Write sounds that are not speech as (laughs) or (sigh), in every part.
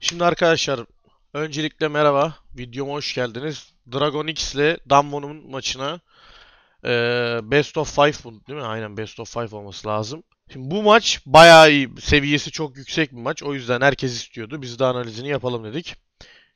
Şimdi arkadaşlar öncelikle merhaba. Videoma hoş geldiniz. Dragon X ile Damwon'un maçına e, Best of 5 bu değil mi? Aynen Best of 5 olması lazım. Şimdi bu maç bayağı iyi. Seviyesi çok yüksek bir maç. O yüzden herkes istiyordu. Biz de analizini yapalım dedik.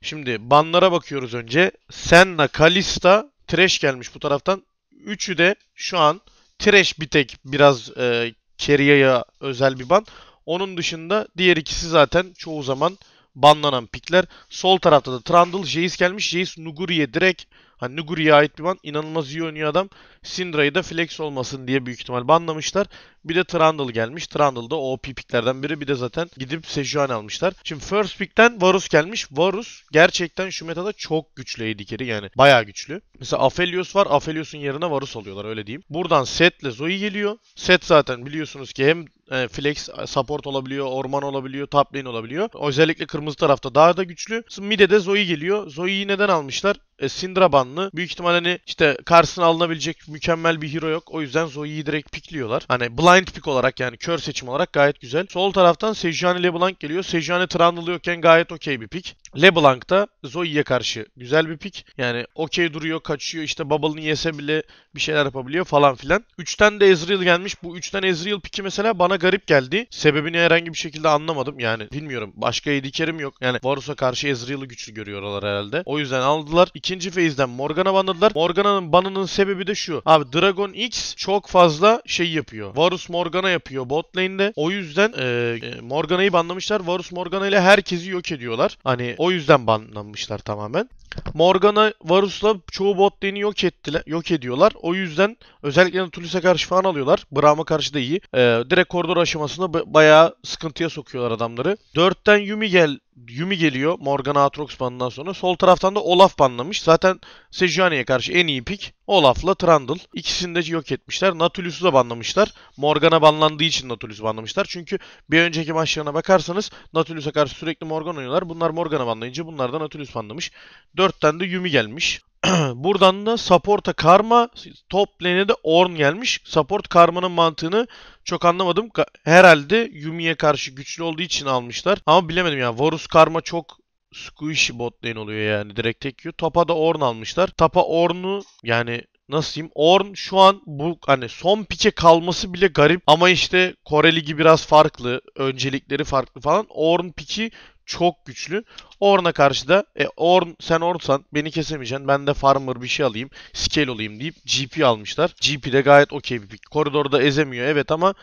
Şimdi banlara bakıyoruz önce. Senna, Kalista, Trash gelmiş bu taraftan. Üçü de şu an Trash bir tek biraz e, Keria'ya özel bir ban. Onun dışında diğer ikisi zaten çoğu zaman banlanan pikler. Sol tarafta da Trundle, Jace gelmiş. Jace Nuguri'ye direkt hani Nuguri'ye ait bir ban. İnanılmaz iyi oynuyor adam. Syndra'yı da flex olmasın diye büyük ihtimal banlamışlar. Bir de Trundle gelmiş. Trundle da OP picklerden biri. Bir de zaten gidip Sejuan almışlar. Şimdi first pick'ten Varus gelmiş. Varus gerçekten şu metada çok güçlü AD yani. Bayağı güçlü. Mesela Aphelios var. Aphelios'un yerine Varus alıyorlar öyle diyeyim. Buradan Set'le Zoe geliyor. Set zaten biliyorsunuz ki hem e, flex e, support olabiliyor, orman olabiliyor, top lane olabiliyor. Özellikle kırmızı tarafta daha da güçlü. Mid'e de Zoe geliyor. Zoe'yi neden almışlar? E, Syndra banlı. Büyük ihtimal hani işte karşısına alınabilecek mükemmel bir hero yok. O yüzden Zoe'yi direkt pikliyorlar. Hani blind blind pick olarak yani kör seçim olarak gayet güzel. Sol taraftan Sejani LeBlanc geliyor. Sejani Trundle'lıyorken gayet okey bir pick. LeBlanc da Zoe'ye karşı güzel bir pick. Yani okey duruyor, kaçıyor. işte bubble'ını yese bile bir şeyler yapabiliyor falan filan. 3'ten de Ezreal gelmiş. Bu 3'ten Ezreal pick'i mesela bana garip geldi. Sebebini herhangi bir şekilde anlamadım. Yani bilmiyorum. Başka edikerim yok. Yani Varus'a karşı Ezreal'ı güçlü görüyorlar herhalde. O yüzden aldılar. İkinci feyizden Morgana banladılar. Morgana'nın banının sebebi de şu. Abi Dragon X çok fazla şey yapıyor. Varus Varus Morgana yapıyor bot lane'de. O yüzden e, e, Morgana'yı banlamışlar. Varus Morgana ile herkesi yok ediyorlar. Hani o yüzden banlamışlar tamamen. Morgana Varus'la çoğu bot lane'i yok ettiler, yok ediyorlar. O yüzden özellikle Natulis'e karşı falan alıyorlar. Braum'a karşı da iyi. E, direkt koridor aşamasında bayağı sıkıntıya sokuyorlar adamları. 4'ten Yumi gel Yumi geliyor Morgan Aatrox banından sonra. Sol taraftan da Olaf banlamış. Zaten Sejuani'ye karşı en iyi pik Olaf'la Trundle. İkisini de yok etmişler. Natulius'u da banlamışlar. Morgan'a banlandığı için Natulius'u banlamışlar. Çünkü bir önceki maçlarına bakarsanız Natulius'a karşı sürekli Morgan oynuyorlar. Bunlar Morgan'a banlayınca bunlar da Natulius banlamış. Dörtten de Yumi gelmiş. (clears throat) Buradan da support'a karma, top lane'e de Ornn gelmiş. Support karmanın mantığını çok anlamadım. Herhalde Yumi'ye karşı güçlü olduğu için almışlar. Ama bilemedim ya. Varus Karma çok squishy bot lane oluyor yani. Direkt tek yiyor. Tapa da Orn almışlar. Tapa Orn'u yani nasıl diyeyim Orn şu an bu hani son pike kalması bile garip ama işte Koreli gibi biraz farklı öncelikleri farklı falan Orn piki çok güçlü. Orn'a karşı da e, Orn sen Orn'san beni kesemeyeceksin. Ben de farmer bir şey alayım. Scale olayım deyip GP almışlar. GP de gayet okey bir pick. Koridorda ezemiyor evet ama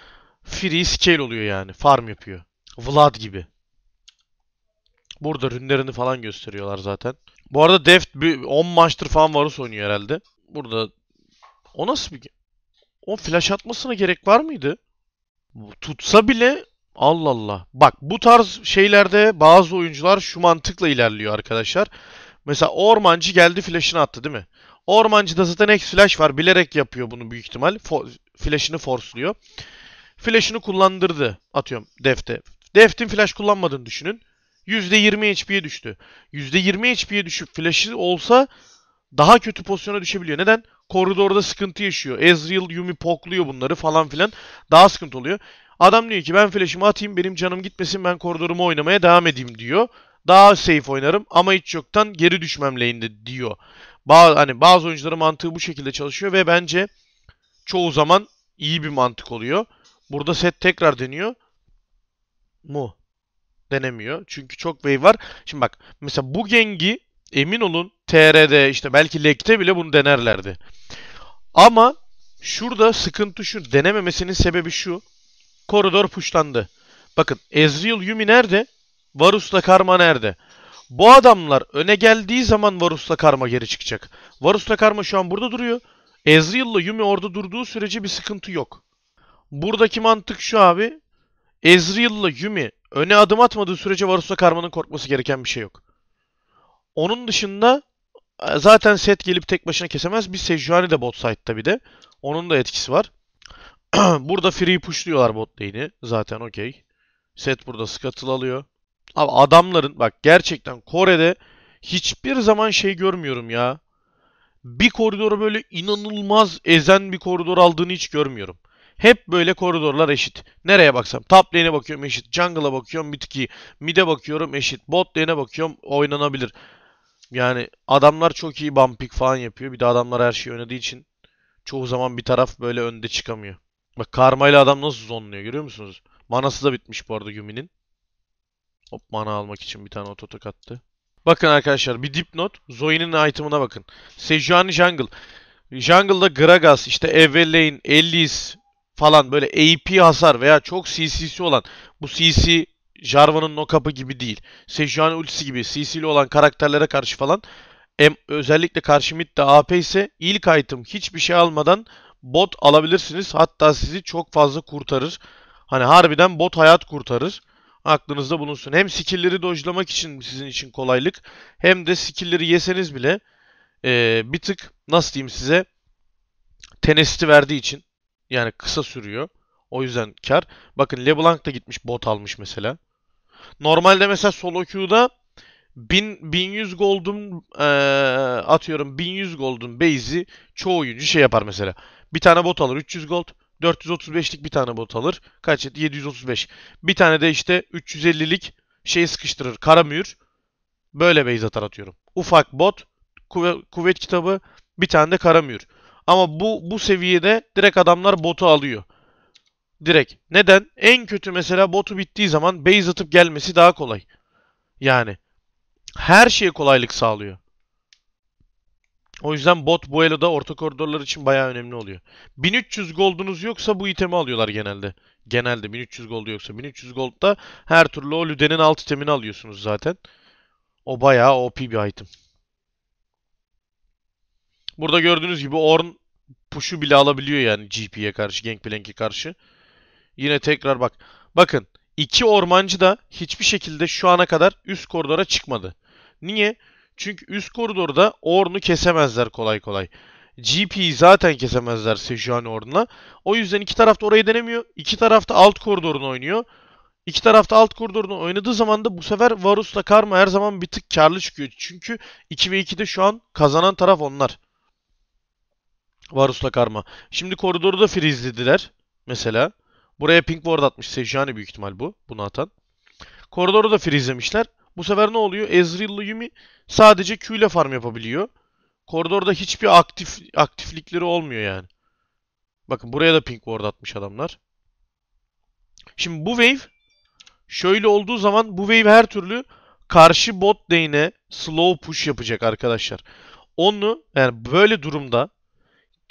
free scale oluyor yani. Farm yapıyor. Vlad gibi. Burada rünlerini falan gösteriyorlar zaten. Bu arada Deft 10 maçtır falan Varus oynuyor herhalde. Burada o nasıl bir... O flash atmasına gerek var mıydı? Tutsa bile Allah Allah. Bak bu tarz şeylerde bazı oyuncular şu mantıkla ilerliyor arkadaşlar. Mesela ormancı geldi flash'ını attı değil mi? da zaten ek flash var. Bilerek yapıyor bunu büyük ihtimal. For flash'ını force'luyor. Flash'ını kullandırdı. Atıyorum defte. Deft'in flash kullanmadığını düşünün. %20 HP'ye düştü. %20 HP'ye düşüp flash'ı olsa daha kötü pozisyona düşebiliyor. Neden? Koridorda sıkıntı yaşıyor. Ezreal, Yumi pokluyor bunları falan filan. Daha sıkıntı oluyor. Adam diyor ki ben flash'ımı atayım benim canım gitmesin ben koridorumu oynamaya devam edeyim diyor. Daha safe oynarım ama hiç yoktan geri düşmem lane'de diyor. Bazı, hani bazı oyuncuların mantığı bu şekilde çalışıyor ve bence çoğu zaman iyi bir mantık oluyor. Burada set tekrar deniyor mu? Denemiyor. Çünkü çok wave var. Şimdi bak mesela bu gengi emin olun TR'de işte belki Lek'te bile bunu denerlerdi. Ama şurada sıkıntı şu. Denememesinin sebebi şu. Koridor puşlandı. Bakın Ezreal Yumi nerede? Varus'la Karma nerede? Bu adamlar öne geldiği zaman Varus'la Karma geri çıkacak. Varus'la Karma şu an burada duruyor. Ezreal'la Yumi orada durduğu sürece bir sıkıntı yok. Buradaki mantık şu abi. Ezreal'la Yumi öne adım atmadığı sürece Varus'la Karma'nın korkması gereken bir şey yok. Onun dışında e, zaten set gelip tek başına kesemez. Bir Sejuani de bot site'da bir de. Onun da etkisi var. (clears throat) burada free pushluyorlar bot lane'i. Zaten okey. Set burada scuttle alıyor. Abi adamların bak gerçekten Kore'de hiçbir zaman şey görmüyorum ya. Bir koridoru böyle inanılmaz ezen bir koridor aldığını hiç görmüyorum. Hep böyle koridorlar eşit. Nereye baksam? Top lane'e bakıyorum eşit. Jungle'a bakıyorum bitki. Mid'e bakıyorum eşit. Bot lane'e bakıyorum oynanabilir. Yani adamlar çok iyi bumpik falan yapıyor. Bir de adamlar her şeyi oynadığı için çoğu zaman bir taraf böyle önde çıkamıyor. Bak karmayla adam nasıl zonluyor görüyor musunuz? Manası da bitmiş bu arada Yumi'nin. Hop mana almak için bir tane ototok attı. Bakın arkadaşlar bir dipnot. Zoe'nin item'ına bakın. Sejuani Jungle. Jungle'da Gragas, işte Evelayn, Ellis falan böyle AP hasar veya çok CC'si olan bu CC Jarvan'ın no kapı gibi değil. Sejuani ultisi gibi CC'li olan karakterlere karşı falan özellikle karşı midde AP ise ilk item hiçbir şey almadan bot alabilirsiniz. Hatta sizi çok fazla kurtarır. Hani harbiden bot hayat kurtarır. Aklınızda bulunsun. Hem skill'leri dojlamak için sizin için kolaylık. Hem de skill'leri yeseniz bile ee, bir tık nasıl diyeyim size tenesiti verdiği için yani kısa sürüyor. O yüzden kar. Bakın LeBlanc da gitmiş bot almış mesela. Normalde mesela solo queue'da 1000, 1100 gold'un e, atıyorum 1100 gold'un base'i çoğu oyuncu şey yapar mesela. Bir tane bot alır 300 gold. 435'lik bir tane bot alır. Kaç etti? 735. Bir tane de işte 350'lik şey sıkıştırır. Karamür. Böyle base atar atıyorum. Ufak bot, kuv kuvvet kitabı, bir tane de karamür. Ama bu bu seviyede direkt adamlar botu alıyor. Direkt. Neden? En kötü mesela botu bittiği zaman base atıp gelmesi daha kolay. Yani her şeye kolaylık sağlıyor. O yüzden bot bu eloda orta koridorlar için bayağı önemli oluyor. 1300 goldunuz yoksa bu itemi alıyorlar genelde. Genelde 1300 gold yoksa. 1300 gold da her türlü o lüdenin alt itemini alıyorsunuz zaten. O bayağı OP bir item. Burada gördüğünüz gibi Orn push'u bile alabiliyor yani GP'ye karşı, Gangplank'e karşı. Yine tekrar bak. Bakın iki ormancı da hiçbir şekilde şu ana kadar üst koridora çıkmadı. Niye? Çünkü üst koridorda Ornn'u kesemezler kolay kolay. GP'yi zaten kesemezler Sejuani Ornn'la. O yüzden iki tarafta orayı denemiyor. İki tarafta alt koridorunu oynuyor. İki tarafta alt koridorunu oynadığı zaman da bu sefer Varus'la Karma her zaman bir tık karlı çıkıyor. Çünkü 2 ve 2'de şu an kazanan taraf onlar. Varus'la Karma. Şimdi koridoru da freezelediler. Mesela. Buraya pink ward atmış Sejuani büyük ihtimal bu. Bunu atan. Koridoru da freezelemişler. Bu sefer ne oluyor? Ezreal'lı Yumi sadece Q ile farm yapabiliyor. Koridorda hiçbir aktif aktiflikleri olmuyor yani. Bakın buraya da pink ward atmış adamlar. Şimdi bu wave şöyle olduğu zaman bu wave her türlü karşı bot lane'e slow push yapacak arkadaşlar. Onu yani böyle durumda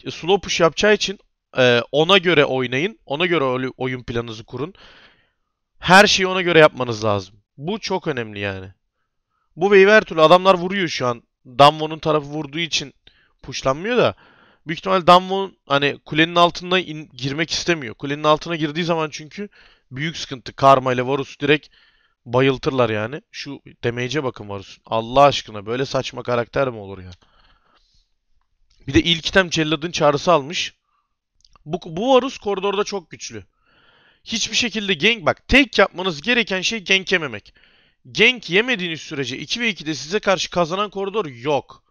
e, slow push yapacağı için e, ona göre oynayın. Ona göre oyun planınızı kurun. Her şeyi ona göre yapmanız lazım. Bu çok önemli yani. Bu wave her adamlar vuruyor şu an. Damvo'nun tarafı vurduğu için puşlanmıyor da. Büyük ihtimal Damvo hani kulenin altına in, girmek istemiyor. Kulenin altına girdiği zaman çünkü büyük sıkıntı. Karma ile Varus direkt bayıltırlar yani. Şu demeyece bakın Varus. Allah aşkına böyle saçma karakter mi olur ya? Bir de ilk item Cellad'ın çağrısı almış. Bu, bu Varus koridorda çok güçlü. Hiçbir şekilde gank bak tek yapmanız gereken şey gank yememek. Gank yemediğiniz sürece 2 ve 2'de size karşı kazanan koridor yok.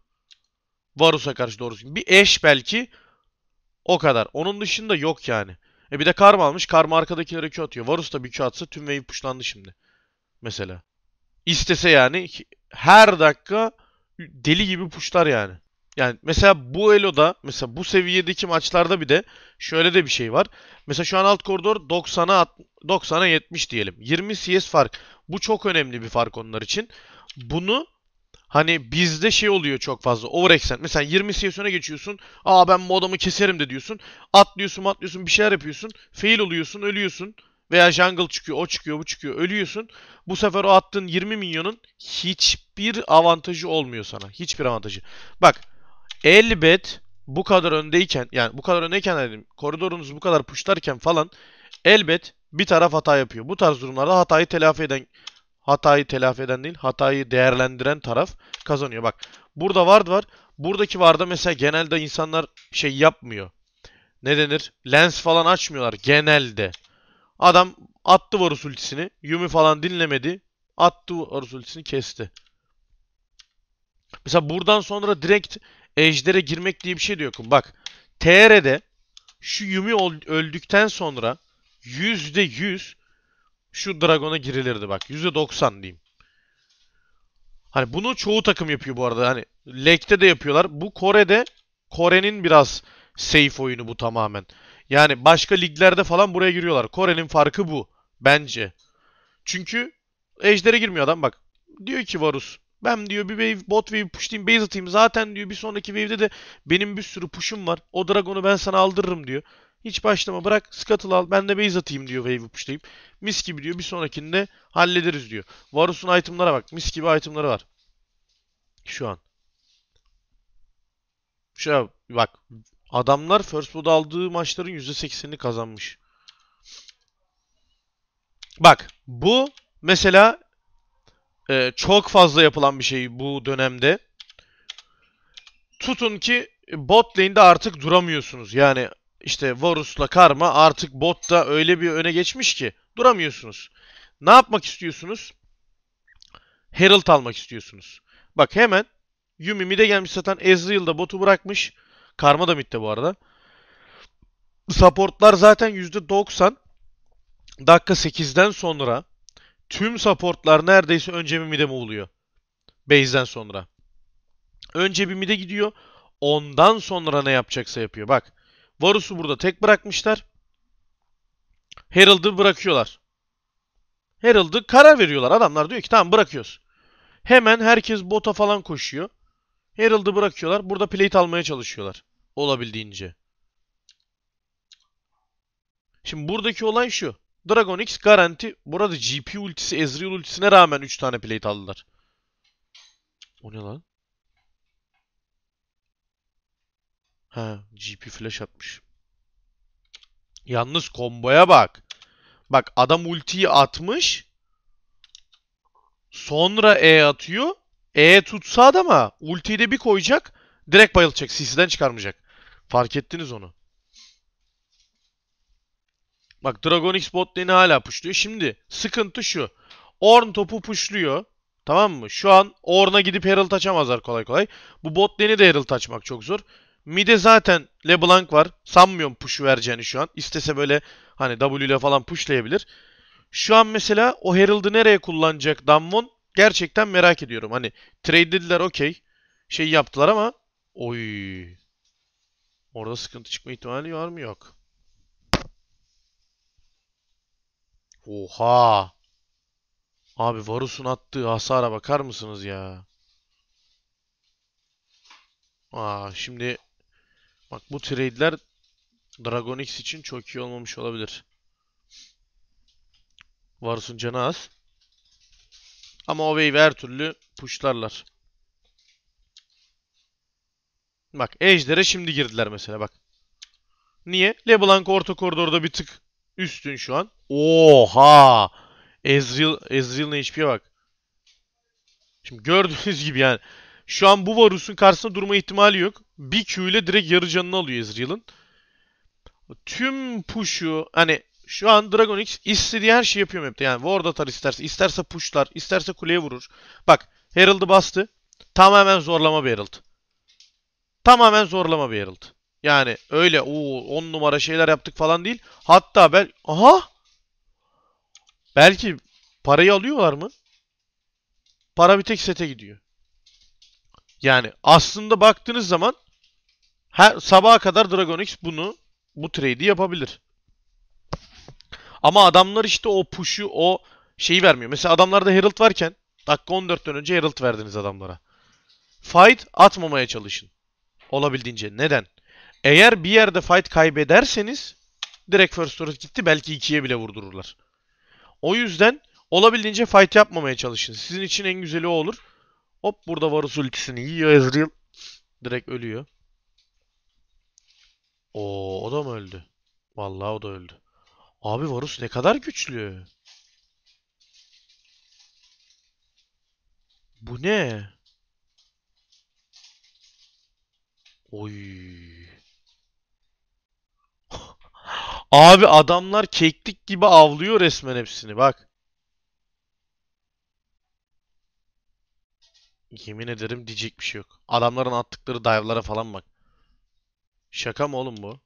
Varus'a karşı doğrusu. Bir eş belki o kadar. Onun dışında yok yani. E bir de karma almış. Karma arkadakilere Q atıyor. Varus da bir Q atsa tüm wave puşlandı şimdi. Mesela. İstese yani her dakika deli gibi puşlar yani. Yani mesela bu eloda, mesela bu seviyedeki maçlarda bir de şöyle de bir şey var. Mesela şu an alt koridor 90'a 90'a 70 diyelim. 20 CS fark. Bu çok önemli bir fark onlar için. Bunu hani bizde şey oluyor çok fazla. overexen. Mesela 20 CS öne geçiyorsun. Aa ben modamı keserim de diyorsun. Atlıyorsun atlıyorsun bir şeyler yapıyorsun. Fail oluyorsun ölüyorsun. Veya jungle çıkıyor o çıkıyor bu çıkıyor ölüyorsun. Bu sefer o attığın 20 milyonun hiçbir avantajı olmuyor sana. Hiçbir avantajı. Bak elbet bu kadar öndeyken yani bu kadar öndeyken dedim koridorunuz bu kadar puşlarken falan elbet bir taraf hata yapıyor. Bu tarz durumlarda hatayı telafi eden hatayı telafi eden değil hatayı değerlendiren taraf kazanıyor. Bak burada vard var. Buradaki vardı mesela genelde insanlar şey yapmıyor. Ne denir? Lens falan açmıyorlar genelde. Adam attı var ultisini. Yumi falan dinlemedi. Attı var ultisini kesti. Mesela buradan sonra direkt Ejder'e girmek diye bir şey de yok. Bak TR'de şu Yumi öldükten sonra %100 şu Dragon'a girilirdi bak. %90 diyeyim. Hani bunu çoğu takım yapıyor bu arada. Hani Lek'te de yapıyorlar. Bu Kore'de Kore'nin biraz safe oyunu bu tamamen. Yani başka liglerde falan buraya giriyorlar. Kore'nin farkı bu bence. Çünkü Ejder'e girmiyor adam bak. Diyor ki Varus ben diyor bir wave, bot wave pushlayayım base atayım. Zaten diyor bir sonraki wave'de de benim bir sürü push'um var. O dragonu ben sana aldırırım diyor. Hiç başlama bırak scuttle al ben de base atayım diyor wave'i pushlayıp. Mis gibi diyor bir sonrakinde hallederiz diyor. Varus'un itemlara bak mis gibi itemları var. Şu an. Şu bak adamlar first blood aldığı maçların %80'ini kazanmış. Bak bu mesela e, çok fazla yapılan bir şey bu dönemde. Tutun ki bot lane'de artık duramıyorsunuz. Yani işte Varus'la Karma artık bot da öyle bir öne geçmiş ki duramıyorsunuz. Ne yapmak istiyorsunuz? Herald almak istiyorsunuz. Bak hemen Yumi mid'e gelmiş zaten Ezreal da botu bırakmış. Karma da mid'de bu arada. Supportlar zaten %90 dakika 8'den sonra tüm supportlar neredeyse önce bir mide oluyor. Base'den sonra. Önce bir mide gidiyor. Ondan sonra ne yapacaksa yapıyor. Bak. Varus'u burada tek bırakmışlar. Herald'ı bırakıyorlar. Herald'ı karar veriyorlar. Adamlar diyor ki tamam bırakıyoruz. Hemen herkes bota falan koşuyor. Herald'ı bırakıyorlar. Burada plate almaya çalışıyorlar. Olabildiğince. Şimdi buradaki olay şu. Dragon X garanti. Burada GP ultisi, Ezreal ultisine rağmen 3 tane plate aldılar. O ne lan? Ha, GP flash atmış. Yalnız komboya bak. Bak adam ultiyi atmış. Sonra E atıyor. E tutsa adama ultiyi de bir koyacak. Direkt bayılacak. CC'den çıkarmayacak. Fark ettiniz onu. Bak Dragon X bot hala puşluyor. Şimdi sıkıntı şu. Orn topu puşluyor, Tamam mı? Şu an Orn'a gidip Herald açamazlar kolay kolay. Bu bot lane'i de Herald açmak çok zor. Mid'e zaten LeBlanc var. Sanmıyorum push vereceğini şu an. İstese böyle hani W ile falan pushlayabilir. Şu an mesela o Herald'ı nereye kullanacak Damwon gerçekten merak ediyorum. Hani trade dediler okey. Şey yaptılar ama oy. Orada sıkıntı çıkma ihtimali var mı? Yok. Oha. Abi Varus'un attığı hasara bakar mısınız ya? Aa, şimdi bak bu trade'ler Dragon X için çok iyi olmamış olabilir. Varus'un canı az. Ama o wave her türlü puşlarlar. Bak Ejder'e şimdi girdiler mesela bak. Niye? LeBlanc orta koridorda bir tık Üstün şu an. Oha! Ezreal, Ezreal'ın HP'ye bak. Şimdi gördüğünüz gibi yani. Şu an bu Varus'un karşısında durma ihtimali yok. Bir Q ile direkt yarı canını alıyor Ezreal'ın. Tüm push'u hani şu an Dragon X istediği her şeyi yapıyor map'te. Yani ward atar isterse, isterse push'lar, isterse kuleye vurur. Bak Herald'ı bastı. Tamamen zorlama bir Herald. Tamamen zorlama bir Herald. Yani öyle o 10 numara şeyler yaptık falan değil. Hatta bel aha belki parayı alıyorlar mı? Para bir tek sete gidiyor. Yani aslında baktığınız zaman her sabaha kadar Dragon bunu bu trade'i yapabilir. Ama adamlar işte o push'u o şeyi vermiyor. Mesela adamlarda Herald varken dakika 14'ten önce Herald verdiniz adamlara. Fight atmamaya çalışın. Olabildiğince. Neden? Eğer bir yerde fight kaybederseniz direkt first turret gitti belki ikiye bile vurdururlar. O yüzden olabildiğince fight yapmamaya çalışın. Sizin için en güzeli o olur. Hop burada Varus ultisini yiyor Ezreal. Direkt ölüyor. Oo o da mı öldü? Vallahi o da öldü. Abi Varus ne kadar güçlü. Bu ne? Oy. Abi adamlar keklik gibi avlıyor resmen hepsini bak. Yemin ederim diyecek bir şey yok. Adamların attıkları dive'lara falan bak. Şaka mı oğlum bu?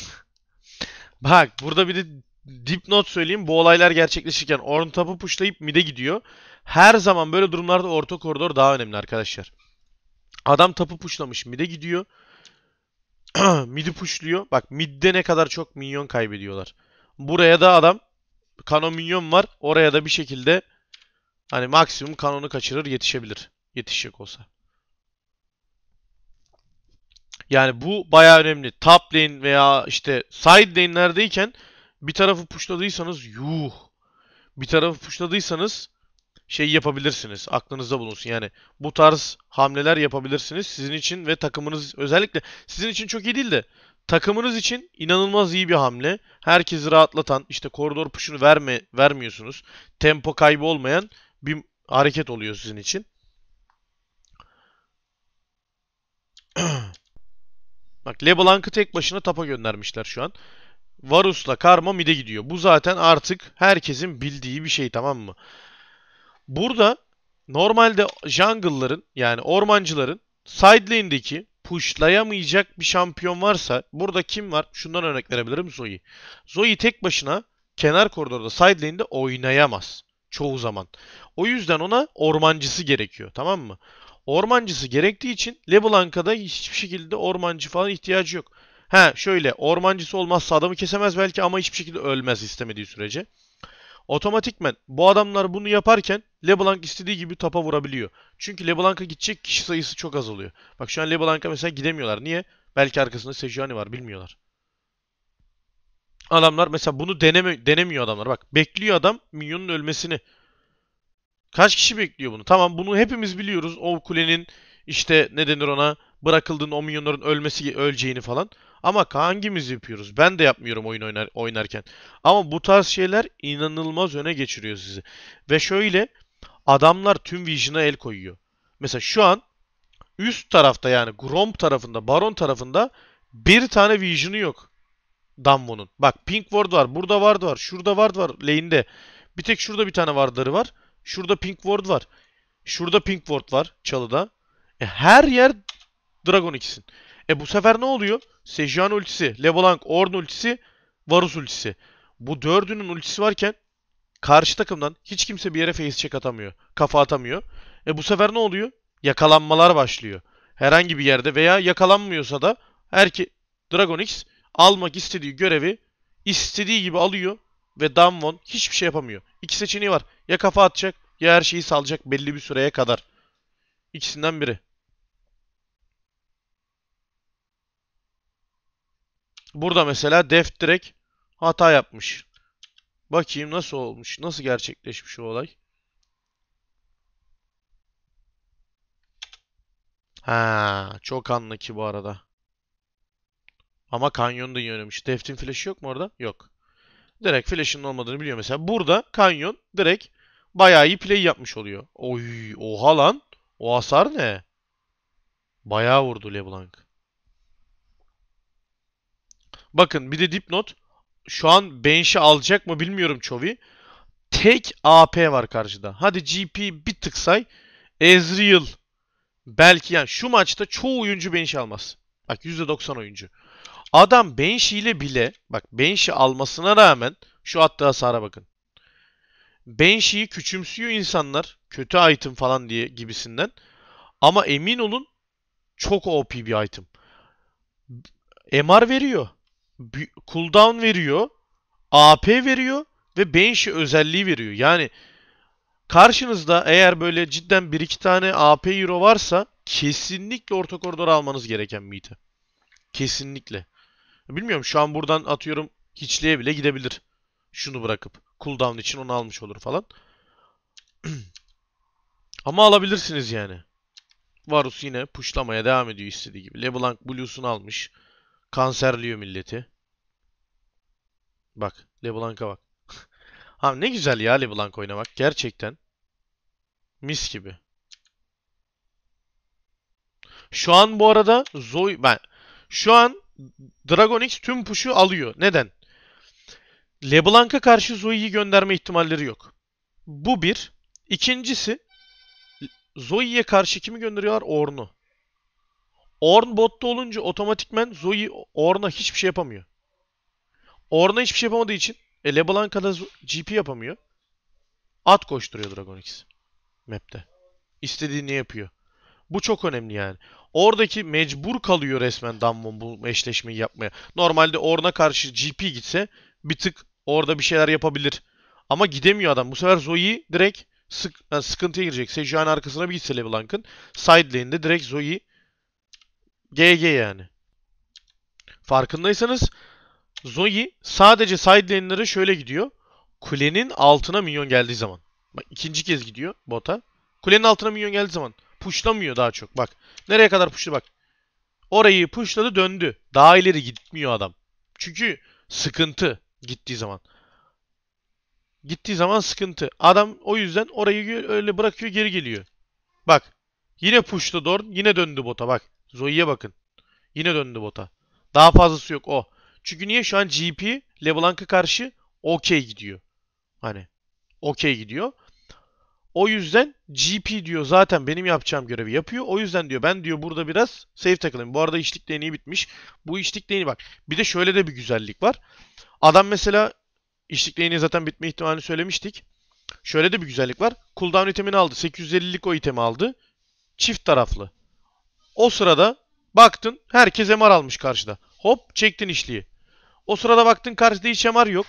(laughs) bak burada bir de dipnot söyleyeyim. Bu olaylar gerçekleşirken orn tapı pushlayıp mid'e gidiyor. Her zaman böyle durumlarda orta koridor daha önemli arkadaşlar. Adam tapı pushlamış mid'e gidiyor. (clears throat) Mid'i puşluyor. Bak midde ne kadar çok minyon kaybediyorlar. Buraya da adam kanon minyon var. Oraya da bir şekilde hani maksimum kanonu kaçırır yetişebilir. Yetişecek olsa. Yani bu baya önemli. Top lane veya işte side lane'lerdeyken bir tarafı puşladıysanız yuh. Bir tarafı puşladıysanız şey yapabilirsiniz. Aklınızda bulunsun. Yani bu tarz hamleler yapabilirsiniz. Sizin için ve takımınız özellikle sizin için çok iyi değil de takımınız için inanılmaz iyi bir hamle. Herkesi rahatlatan, işte koridor push'unu verme vermiyorsunuz. Tempo kaybı olmayan bir hareket oluyor sizin için. (clears throat) Bak LeBlanc'ı tek başına tapa göndermişler şu an. Varus'la Karma mid'e gidiyor. Bu zaten artık herkesin bildiği bir şey tamam mı? Burada normalde jungle'ların yani ormancıların side lane'deki pushlayamayacak bir şampiyon varsa burada kim var? Şundan örnek verebilirim Zoe. Zoe tek başına kenar koridorda side lane'de oynayamaz çoğu zaman. O yüzden ona ormancısı gerekiyor tamam mı? Ormancısı gerektiği için LeBlanc'a hiçbir şekilde ormancı falan ihtiyacı yok. Ha şöyle ormancısı olmazsa adamı kesemez belki ama hiçbir şekilde ölmez istemediği sürece. Otomatikmen bu adamlar bunu yaparken LeBlanc istediği gibi tapa vurabiliyor. Çünkü LeBlanc'a gidecek kişi sayısı çok azalıyor. Bak şu an LeBlanc'a mesela gidemiyorlar. Niye? Belki arkasında Sejuani var bilmiyorlar. Adamlar mesela bunu deneme, denemiyor adamlar. Bak bekliyor adam Minyon'un ölmesini. Kaç kişi bekliyor bunu? Tamam bunu hepimiz biliyoruz. O kulenin işte ne denir ona bırakıldığın o Minyon'ların ölmesi öleceğini falan. Ama hangimiz yapıyoruz? Ben de yapmıyorum oyun oynar, oynarken. Ama bu tarz şeyler inanılmaz öne geçiriyor sizi. Ve şöyle adamlar tüm Vision'a el koyuyor. Mesela şu an üst tarafta yani Grom tarafında, Baron tarafında bir tane Vision'ı yok. Damwon'un. Bak Pink Ward var, burada Ward var, şurada Ward var lane'de. Bir tek şurada bir tane Ward'ları var. Şurada Pink Ward var. Şurada Pink Ward var çalıda. E, her yer Dragon ikisin. E bu sefer ne oluyor? Sejan ultisi, Leblanc, Ornn ultisi, Varus ultisi. Bu dördünün ultisi varken karşı takımdan hiç kimse bir yere face check atamıyor. Kafa atamıyor. E bu sefer ne oluyor? Yakalanmalar başlıyor. Herhangi bir yerde veya yakalanmıyorsa da erke Dragonix almak istediği görevi istediği gibi alıyor ve Damwon hiçbir şey yapamıyor. İki seçeneği var. Ya kafa atacak ya her şeyi salacak belli bir süreye kadar. İkisinden biri. Burada mesela def direkt hata yapmış. Bakayım nasıl olmuş? Nasıl gerçekleşmiş o olay? Ha, çok anlaki bu arada. Ama kanyon da yönelmiş. Deft'in flash'ı yok mu orada? Yok. Direkt flash'ın olmadığını biliyor mesela. Burada kanyon direkt bayağı iyi play yapmış oluyor. Oy, oha lan. O hasar ne? Bayağı vurdu LeBlanc. Bakın bir de dipnot. Şu an bench'i alacak mı bilmiyorum Chovy. Tek AP var karşıda. Hadi GP bir tık say. Ezreal. Belki yani şu maçta çoğu oyuncu bench'i almaz. Bak %90 oyuncu. Adam bench ile bile bak bench'i almasına rağmen şu attığı hasara bakın. Banshee'yi küçümsüyor insanlar. Kötü item falan diye gibisinden. Ama emin olun çok OP bir item. MR veriyor cooldown veriyor, AP veriyor ve Banshee özelliği veriyor. Yani karşınızda eğer böyle cidden 1-2 tane AP hero varsa kesinlikle orta koridor almanız gereken mite. Kesinlikle. Bilmiyorum şu an buradan atıyorum hiçliğe bile gidebilir. Şunu bırakıp cooldown için onu almış olur falan. (clears throat) Ama alabilirsiniz yani. Varus yine puşlamaya devam ediyor istediği gibi. LeBlanc Blues'unu almış. Kanserliyor milleti. Bak LeBlanc'a bak. ha (laughs) ne güzel ya LeBlanc oynamak gerçekten. Mis gibi. Şu an bu arada Zoe ben şu an Dragonix tüm push'u alıyor. Neden? LeBlanc'a karşı Zoe'yi gönderme ihtimalleri yok. Bu bir. İkincisi Zoe'ye karşı kimi gönderiyorlar? Orn'u. Orn botta olunca otomatikmen Zoe Orn'a hiçbir şey yapamıyor. Orn'a hiçbir şey yapamadığı için e, LeBlanc kadar GP yapamıyor. At koşturuyor Dragon X map'te. İstediğini yapıyor. Bu çok önemli yani. Oradaki mecbur kalıyor resmen Damwon bu eşleşmeyi yapmaya. Normalde Orn'a karşı GP gitse bir tık orada bir şeyler yapabilir. Ama gidemiyor adam. Bu sefer Zoe direkt sık, yani sıkıntıya girecek. Sejuani arkasına bir gitse LeBlanc'ın. Side lane'de direkt Zoe'yi GG yani. Farkındaysanız Zoe sadece side şöyle gidiyor. Kulenin altına minyon geldiği zaman. Bak ikinci kez gidiyor bota. Kulenin altına minyon geldiği zaman puşlamıyor daha çok. Bak nereye kadar pushlu bak. Orayı puşladı, döndü. Daha ileri gitmiyor adam. Çünkü sıkıntı gittiği zaman. Gittiği zaman sıkıntı. Adam o yüzden orayı öyle bırakıyor geri geliyor. Bak. Yine pushlu Dorn. Yine döndü bota bak. Zoe'ye bakın. Yine döndü bota. Daha fazlası yok o. Çünkü niye şu an GP LeBlanc'a karşı okey gidiyor. Hani okey gidiyor. O yüzden GP diyor zaten benim yapacağım görevi yapıyor. O yüzden diyor ben diyor burada biraz safe takılayım. Bu arada içlik deneyi bitmiş. Bu içlik deneyi bak. Bir de şöyle de bir güzellik var. Adam mesela içlik deneyi zaten bitme ihtimalini söylemiştik. Şöyle de bir güzellik var. Cooldown itemini aldı. 850'lik o itemi aldı. Çift taraflı. O sırada baktın herkes MR almış karşıda. Hop çektin işliği. O sırada baktın karşıda hiç MR yok.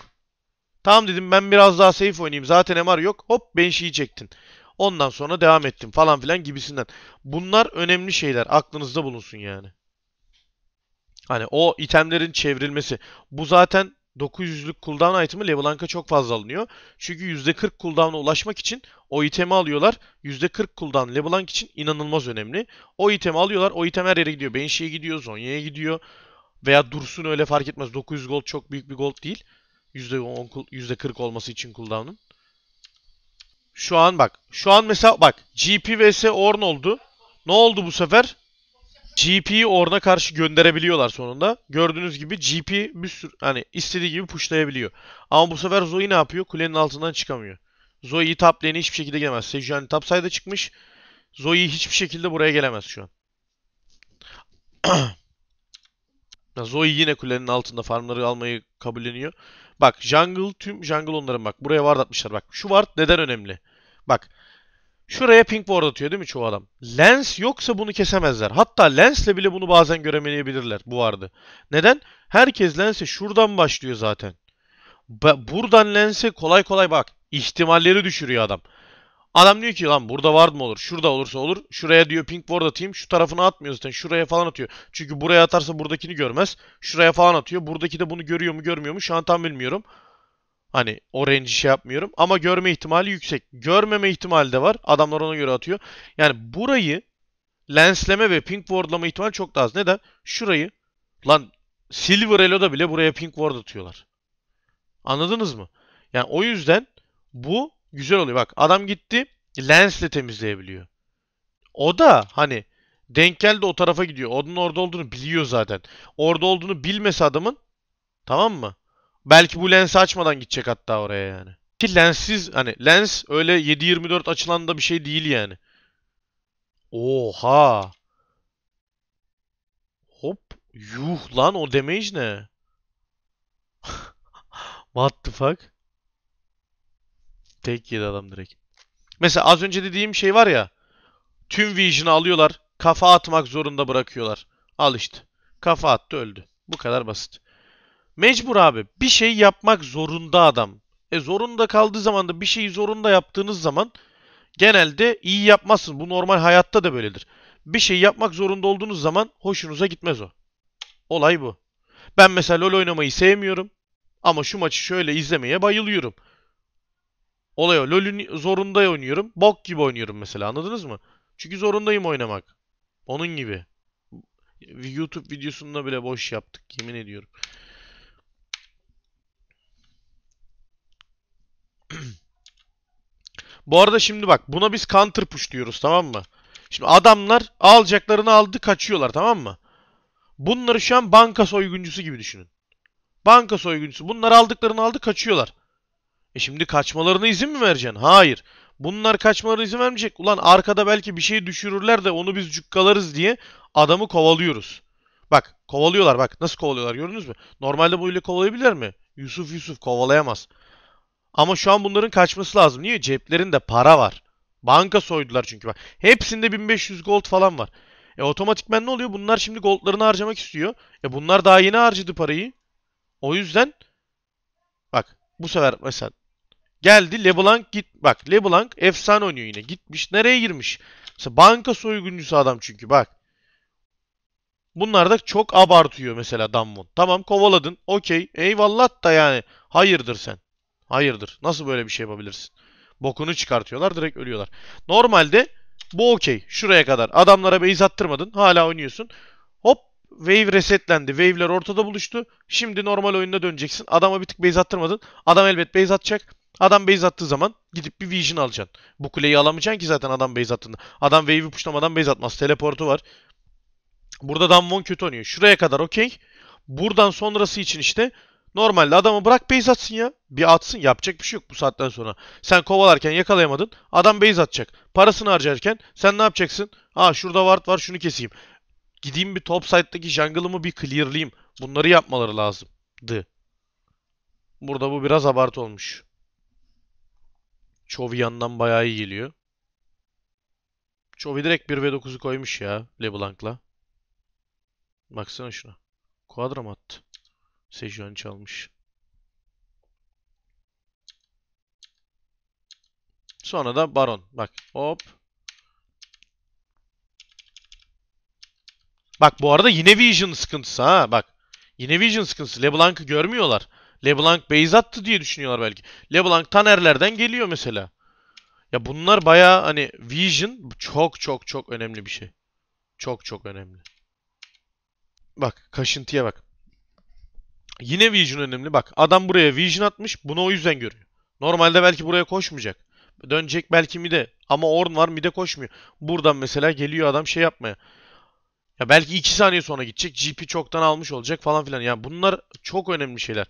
Tamam dedim ben biraz daha safe oynayayım. Zaten MR yok. Hop Benşi'yi çektin. Ondan sonra devam ettim falan filan gibisinden. Bunlar önemli şeyler. Aklınızda bulunsun yani. Hani o itemlerin çevrilmesi. Bu zaten 900'lük cooldown item'ı Leblanc'a çok fazla alınıyor. Çünkü %40 cooldown'a ulaşmak için o itemi alıyorlar. %40 cooldown Leblanc için inanılmaz önemli. O itemi alıyorlar. O item her yere gidiyor. Banshee'ye gidiyor, Zonya'ya gidiyor. Veya dursun öyle fark etmez. 900 gold çok büyük bir gold değil. %10, %40 olması için cooldown'un. Şu an bak. Şu an mesela bak. GP vs Orn oldu. Ne oldu bu sefer? GP'yi orada karşı gönderebiliyorlar sonunda. Gördüğünüz gibi GP bir sürü hani istediği gibi pushlayabiliyor. Ama bu sefer Zoe ne yapıyor? Kulenin altından çıkamıyor. Zoe'yi top lane'e hiçbir şekilde gelemez. Sejuani top side'a çıkmış. Zoe hiçbir şekilde buraya gelemez şu an. (clears throat) Zoe yine kulenin altında farmları almayı kabulleniyor. Bak jungle tüm jungle onların bak. Buraya ward atmışlar bak. Şu ward neden önemli? Bak Şuraya pingboard atıyor değil mi çoğu adam? Lens yoksa bunu kesemezler. Hatta lensle bile bunu bazen göremeyebilirler bu vardı. Neden? Herkes lense şuradan başlıyor zaten. Ba buradan lense kolay kolay bak ihtimalleri düşürüyor adam. Adam diyor ki lan burada var mı olur? Şurada olursa olur. Şuraya diyor pingboard atayım. Şu tarafına atmıyor zaten. Şuraya falan atıyor. Çünkü buraya atarsa buradakini görmez. Şuraya falan atıyor. Buradaki de bunu görüyor mu görmüyor mu şu an tam bilmiyorum. Hani o range'i şey yapmıyorum ama görme ihtimali yüksek. Görmeme ihtimali de var. Adamlar ona göre atıyor. Yani burayı lensleme ve pink wardlama ihtimali çok daha az. Neden? Şurayı lan Silver Elo'da bile buraya pink ward atıyorlar. Anladınız mı? Yani o yüzden bu güzel oluyor. Bak adam gitti lensle temizleyebiliyor. O da hani denk geldi o tarafa gidiyor. Onun orada olduğunu biliyor zaten. Orada olduğunu bilmese adamın tamam mı? Belki bu lensi açmadan gidecek hatta oraya yani. Ki lenssiz hani lens öyle 7-24 açılan da bir şey değil yani. Oha. Hop. Yuh lan o damage ne? (laughs) What the fuck? Tek yedi adam direkt. Mesela az önce dediğim şey var ya. Tüm vision'ı alıyorlar. Kafa atmak zorunda bırakıyorlar. Al işte. Kafa attı öldü. Bu kadar basit. Mecbur abi. Bir şey yapmak zorunda adam. E zorunda kaldığı zaman da bir şeyi zorunda yaptığınız zaman genelde iyi yapmazsın. Bu normal hayatta da böyledir. Bir şey yapmak zorunda olduğunuz zaman hoşunuza gitmez o. Olay bu. Ben mesela LoL oynamayı sevmiyorum. Ama şu maçı şöyle izlemeye bayılıyorum. Olay o. LoL'ün zorunda oynuyorum. Bok gibi oynuyorum mesela anladınız mı? Çünkü zorundayım oynamak. Onun gibi. YouTube videosunda bile boş yaptık yemin ediyorum. Bu arada şimdi bak buna biz counter push diyoruz tamam mı? Şimdi adamlar alacaklarını aldı kaçıyorlar tamam mı? Bunları şu an banka soyguncusu gibi düşünün. Banka soyguncusu. Bunlar aldıklarını aldı kaçıyorlar. E şimdi kaçmalarına izin mi vereceksin? Hayır. Bunlar kaçmalarına izin vermeyecek. Ulan arkada belki bir şey düşürürler de onu biz cukkalarız diye adamı kovalıyoruz. Bak kovalıyorlar bak nasıl kovalıyorlar gördünüz mü? Normalde böyle kovalayabilir mi? Yusuf Yusuf kovalayamaz. Ama şu an bunların kaçması lazım. Niye? Ceplerinde para var. Banka soydular çünkü bak. Hepsinde 1500 gold falan var. E otomatikmen ne oluyor? Bunlar şimdi goldlarını harcamak istiyor. E bunlar daha yeni harcadı parayı. O yüzden bak bu sefer mesela geldi LeBlanc git bak LeBlanc efsane oynuyor yine. Gitmiş nereye girmiş? Mesela banka soyguncusu adam çünkü bak. Bunlar da çok abartıyor mesela Damwon. Tamam kovaladın. Okey. Eyvallah da yani. Hayırdır sen. Hayırdır? Nasıl böyle bir şey yapabilirsin? Bokunu çıkartıyorlar direkt ölüyorlar. Normalde bu okey. Şuraya kadar. Adamlara base attırmadın. Hala oynuyorsun. Hop wave resetlendi. Wave'ler ortada buluştu. Şimdi normal oyununa döneceksin. Adama bir tık base attırmadın. Adam elbet base atacak. Adam base attığı zaman gidip bir vision alacaksın. Bu kuleyi alamayacaksın ki zaten adam base attığında. Adam wave'i puşlamadan base atmaz. Teleportu var. Burada Damwon kötü oynuyor. Şuraya kadar okey. Buradan sonrası için işte Normalde adamı bırak base atsın ya. Bir atsın yapacak bir şey yok bu saatten sonra. Sen kovalarken yakalayamadın. Adam base atacak. Parasını harcarken sen ne yapacaksın? Aa şurada ward var şunu keseyim. Gideyim bir top side'daki jungle'ımı bir clearlayayım. Bunları yapmaları lazımdı. Burada bu biraz abartı olmuş. Chovy yandan bayağı iyi geliyor. Chovy direkt 1 v 9'u koymuş ya LeBlanc'la. Baksana şuna. Kuadra mı attı? Sejuani çalmış. Sonra da Baron. Bak hop. Bak bu arada yine Vision sıkıntısı ha bak. Yine Vision sıkıntısı. LeBlanc'ı görmüyorlar. LeBlanc base attı diye düşünüyorlar belki. LeBlanc Taner'lerden geliyor mesela. Ya bunlar baya hani Vision çok çok çok önemli bir şey. Çok çok önemli. Bak kaşıntıya bak. Yine vision önemli. Bak adam buraya vision atmış. Bunu o yüzden görüyor. Normalde belki buraya koşmayacak. Dönecek belki mi de, Ama Orn var mi de koşmuyor. Buradan mesela geliyor adam şey yapmaya. Ya belki 2 saniye sonra gidecek. GP çoktan almış olacak falan filan. Ya bunlar çok önemli şeyler.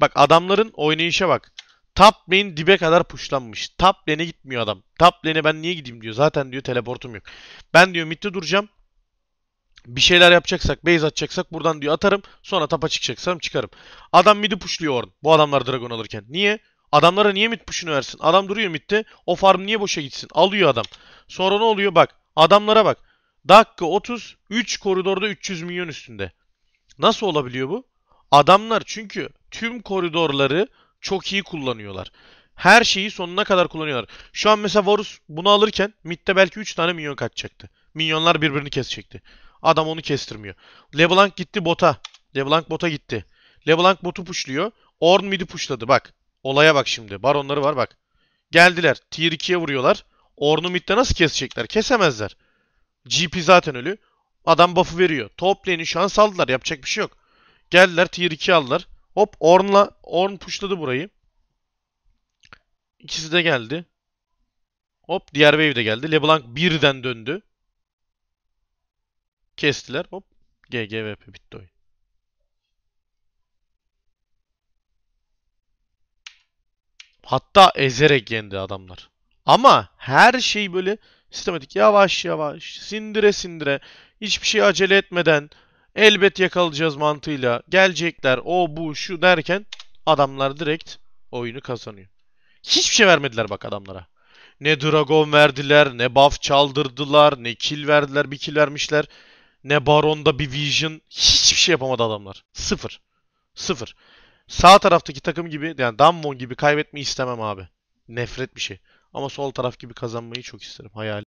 Bak adamların oynayışa bak. Top lane dibe kadar puşlanmış. Top lane'e gitmiyor adam. Top lane'e ben niye gideyim diyor. Zaten diyor teleportum yok. Ben diyor midde duracağım bir şeyler yapacaksak, base atacaksak buradan diyor atarım. Sonra tapa çıkacaksam çıkarım. Adam midi puşluyor Orn. Bu adamlar dragon alırken. Niye? Adamlara niye mid puşunu versin? Adam duruyor midde. O farm niye boşa gitsin? Alıyor adam. Sonra ne oluyor? Bak. Adamlara bak. Dakika 30. 3 koridorda 300 milyon üstünde. Nasıl olabiliyor bu? Adamlar çünkü tüm koridorları çok iyi kullanıyorlar. Her şeyi sonuna kadar kullanıyorlar. Şu an mesela Varus bunu alırken midde belki 3 tane minyon kaçacaktı. Minyonlar birbirini kesecekti. Adam onu kestirmiyor. LeBlanc gitti bota. LeBlanc bota gitti. LeBlanc botu puşluyor. Orn midi puşladı bak. Olaya bak şimdi. Baronları var bak. Geldiler. Tier 2'ye vuruyorlar. Orn'u midde nasıl kesecekler? Kesemezler. GP zaten ölü. Adam buff'ı veriyor. Top lane'i şans aldılar. Yapacak bir şey yok. Geldiler tier 2 aldılar. Hop Orn'la Orn puşladı burayı. İkisi de geldi. Hop diğer wave de geldi. LeBlanc birden döndü. Kestiler hop. GGVP bitti oyun. Hatta ezerek yendi adamlar. Ama her şey böyle sistematik yavaş yavaş sindire sindire hiçbir şey acele etmeden elbet yakalayacağız mantığıyla gelecekler o bu şu derken adamlar direkt oyunu kazanıyor. Hiçbir şey vermediler bak adamlara. Ne dragon verdiler, ne buff çaldırdılar, ne kill verdiler, bir kill vermişler ne Baron'da bir Vision hiçbir şey yapamadı adamlar. Sıfır. Sıfır. Sağ taraftaki takım gibi yani Damwon gibi kaybetmeyi istemem abi. Nefret bir şey. Ama sol taraf gibi kazanmayı çok isterim. Hayal.